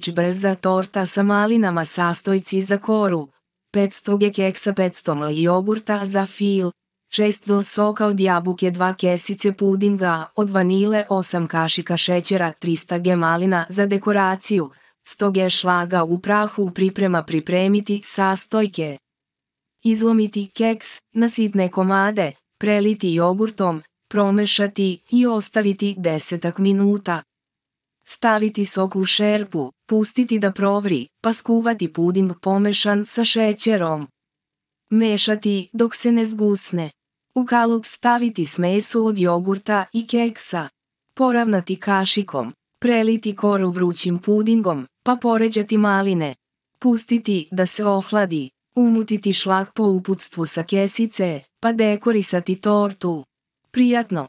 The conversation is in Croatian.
inč brza torta sa malinama sastojci za koru, 500 g keksa 500 ml jogurta za fil, 6 dl soka od jabuke 2 kesice pudinga, od vanile 8 kašika šećera, 300 g malina za dekoraciju, 100 g šlaga u prahu priprema pripremiti sastojke. Izlomiti keks na sitne komade, preliti jogurtom, promešati i ostaviti 10 minuta. Staviti sok u šerpu, pustiti da provri, pa skuvati puding pomešan sa šećerom. Mešati dok se ne zgusne. U kalup staviti smesu od jogurta i keksa. Poravnati kašikom, preliti koru vrućim pudingom, pa poređati maline. Pustiti da se ohladi, umutiti šlak po uputstvu sa kesice, pa dekorisati tortu. Prijatno!